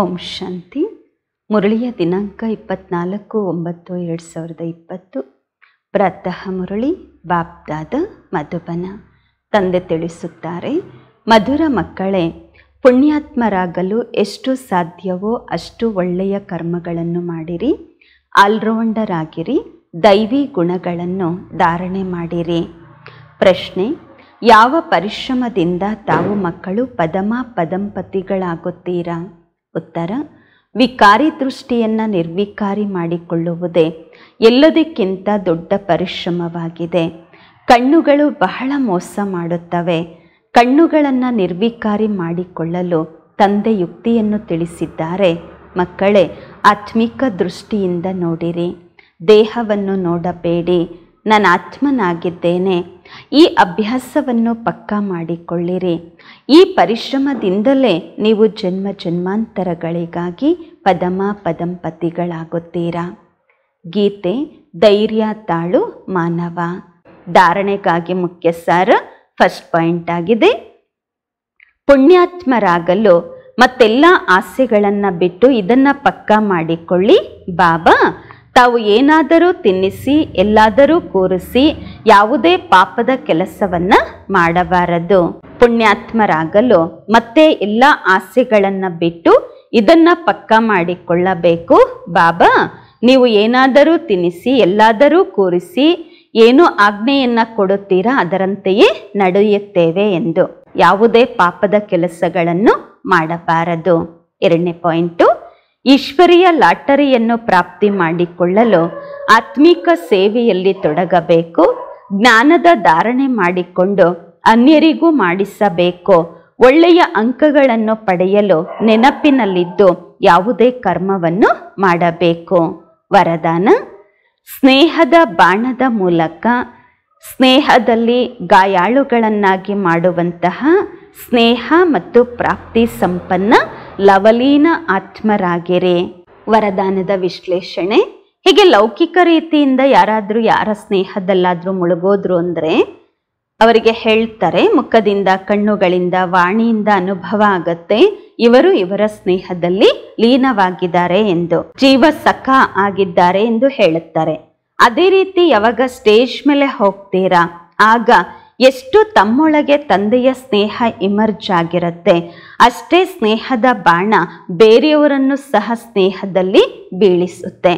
ಓಂ ಶಾಂತಿ ಮುರಳಿಯ ದಿನಾಂಕ ಇಪ್ಪತ್ನಾಲ್ಕು ಒಂಬತ್ತು ಎರಡು ಸಾವಿರದ ಇಪ್ಪತ್ತು ಪ್ರಾತಃ ಮುರಳಿ ಬಾಬ್ದಾದ ಮಧುಬನ ತಂದೆ ತಿಳಿಸುತ್ತಾರೆ ಮಧುರ ಮಕ್ಕಳೇ ಪುಣ್ಯಾತ್ಮರಾಗಲು ಎಷ್ಟು ಸಾಧ್ಯವೋ ಅಷ್ಟು ಒಳ್ಳೆಯ ಕರ್ಮಗಳನ್ನು ಮಾಡಿರಿ ಆಲ್ರೌಂಡರಾಗಿರಿ ದೈವಿ ಗುಣಗಳನ್ನು ಧಾರಣೆ ಮಾಡಿರಿ ಪ್ರಶ್ನೆ ಯಾವ ಪರಿಶ್ರಮದಿಂದ ತಾವು ಮಕ್ಕಳು ಪದಮ ಪದಂಪತಿಗಳಾಗುತ್ತೀರಾ ಉತ್ತರ ವಿಕಾರಿ ದೃಷ್ಟಿಯನ್ನು ನಿರ್ವಿಕಾರಿ ಮಾಡಿಕೊಳ್ಳುವುದೇ ಎಲ್ಲದಕ್ಕಿಂತ ದೊಡ್ಡ ಪರಿಶ್ರಮವಾಗಿದೆ ಕಣ್ಣುಗಳು ಬಹಳ ಮೋಸ ಮಾಡುತ್ತವೆ ಕಣ್ಣುಗಳನ್ನು ನಿರ್ವಿಕಾರಿ ಮಾಡಿಕೊಳ್ಳಲು ತಂದೆ ಯುಕ್ತಿಯನ್ನು ತಿಳಿಸಿದ್ದಾರೆ ಮಕ್ಕಳೇ ಆತ್ಮಿಕ ದೃಷ್ಟಿಯಿಂದ ನೋಡಿರಿ ದೇಹವನ್ನು ನೋಡಬೇಡಿ ನಾನು ಆತ್ಮನಾಗಿದ್ದೇನೆ ಈ ಅಭ್ಯಾಸವನ್ನು ಪಕ್ಕಾ ಮಾಡಿಕೊಳ್ಳಿರಿ ಈ ಪರಿಶ್ರಮದಿಂದಲೇ ನೀವು ಜನ್ಮ ಜನ್ಮಾಂತರಗಳಿಗಾಗಿ ಪದಮ ಪದಂಪತಿಗಳಾಗುತ್ತೀರಾ ಗೀತೆ ಧೈರ್ಯ ತಾಳು ಮಾನವ ಧಾರಣೆಗಾಗಿ ಮುಖ್ಯ ಸಾರ ಫಸ್ಟ್ ಪಾಯಿಂಟ್ ಆಗಿದೆ ಪುಣ್ಯಾತ್ಮರಾಗಲು ಮತ್ತೆಲ್ಲ ಆಸೆಗಳನ್ನು ಬಿಟ್ಟು ಇದನ್ನು ಪಕ್ಕಾ ಮಾಡಿಕೊಳ್ಳಿ ಬಾಬಾ ತಾವು ಏನಾದರೂ ತಿನ್ನಿಸಿ ಎಲ್ಲಾದರೂ ಕೂರಿಸಿ ಯಾವುದೇ ಪಾಪದ ಕೆಲಸವನ್ನು ಮಾಡಬಾರದು ಪುಣ್ಯಾತ್ಮರಾಗಲು ಮತ್ತೆ ಎಲ್ಲ ಆಸೆಗಳನ್ನು ಬಿಟ್ಟು ಇದನ್ನ ಪಕ್ಕ ಮಾಡಿಕೊಳ್ಳಬೇಕು ಬಾಬಾ ನೀವು ಏನಾದರೂ ತಿನ್ನಿಸಿ ಎಲ್ಲಾದರೂ ಕೂರಿಸಿ ಏನು ಆಜ್ಞೆಯನ್ನು ಕೊಡುತ್ತೀರಾ ಅದರಂತೆಯೇ ನಡೆಯುತ್ತೇವೆ ಎಂದು ಯಾವುದೇ ಪಾಪದ ಕೆಲಸಗಳನ್ನು ಮಾಡಬಾರದು ಎರಡನೇ ಪಾಯಿಂಟು ಈಶ್ವರಿಯ ಲಾಟರಿಯನ್ನು ಪ್ರಾಪ್ತಿ ಮಾಡಿಕೊಳ್ಳಲು ಆತ್ಮಿಕ ಸೇವೆಯಲ್ಲಿ ತೊಡಗಬೇಕು ಜ್ಞಾನದ ಧಾರಣೆ ಮಾಡಿಕೊಂಡು ಅನ್ಯರಿಗೂ ಮಾಡಿಸಬೇಕು ಒಳ್ಳೆಯ ಅಂಕಗಳನ್ನು ಪಡೆಯಲು ನೆನಪಿನಲ್ಲಿದ್ದು ಯಾವುದೇ ಕರ್ಮವನ್ನು ಮಾಡಬೇಕು ವರದಾನ ಸ್ನೇಹದ ಬಾಣದ ಮೂಲಕ ಸ್ನೇಹದಲ್ಲಿ ಗಾಯಾಳುಗಳನ್ನಾಗಿ ಮಾಡುವಂತಹ ಸ್ನೇಹ ಮತ್ತು ಪ್ರಾಪ್ತಿ ಸಂಪನ್ನ ಲವಲೀನ ಆತ್ಮರಾಗಿರಿ ವರದಾನದ ವಿಶ್ಲೇಷಣೆ ಹೀಗೆ ಲೌಕಿಕ ರೀತಿಯಿಂದ ಯಾರಾದರೂ ಯಾರ ಸ್ನೇಹದಲ್ಲಾದರೂ ಮುಳುಗೋದ್ರು ಅಂದರೆ ಅವರಿಗೆ ಹೇಳ್ತಾರೆ ಮುಖದಿಂದ ಕಣ್ಣುಗಳಿಂದ ವಾಣಿಯಿಂದ ಅನುಭವ ಆಗತ್ತೆ ಇವರು ಇವರ ಸ್ನೇಹದಲ್ಲಿ ಲೀನವಾಗಿದ್ದಾರೆ ಎಂದು ಜೀವ ಸಖ ಆಗಿದ್ದಾರೆ ಎಂದು ಹೇಳುತ್ತಾರೆ ಅದೇ ರೀತಿ ಯಾವಾಗ ಸ್ಟೇಜ್ ಮೇಲೆ ಹೋಗ್ತೀರಾ ಆಗ ಎಷ್ಟು ತಮ್ಮೊಳಗೆ ತಂದೆಯ ಸ್ನೇಹ ಇಮರ್ಜ್ ಆಗಿರುತ್ತೆ ಅಷ್ಟೇ ಸ್ನೇಹದ ಬಾಣ ಬೇರೆಯವರನ್ನು ಸಹ ಸ್ನೇಹದಲ್ಲಿ ಬೀಳಿಸುತ್ತೆ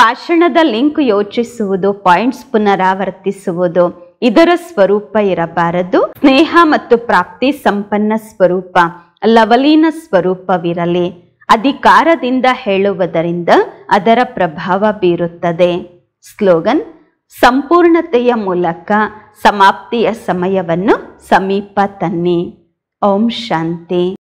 ಭಾಷಣದ ಲಿಂಕ್ ಯೋಚಿಸುವುದು ಪಾಯಿಂಟ್ಸ್ ಪುನರಾವರ್ತಿಸುವುದು ಇದರ ಸ್ವರೂಪ ಇರಬಾರದು ಸ್ನೇಹ ಮತ್ತು ಪ್ರಾಪ್ತಿ ಸಂಪನ್ನ ಸ್ವರೂಪ ಲವಲೀನ ಸ್ವರೂಪವಿರಲಿ ಅಧಿಕಾರದಿಂದ ಹೇಳುವುದರಿಂದ ಅದರ ಪ್ರಭಾವ ಬೀರುತ್ತದೆ ಸ್ಲೋಗನ್ ಸಂಪೂರ್ಣತೆಯ ಮೂಲಕ ಸಮಾಪ್ತಿಯ ಸಮಯವನ್ನು ಸಮೀಪ ತನ್ನಿ ಓಂ ಶಾಂತಿ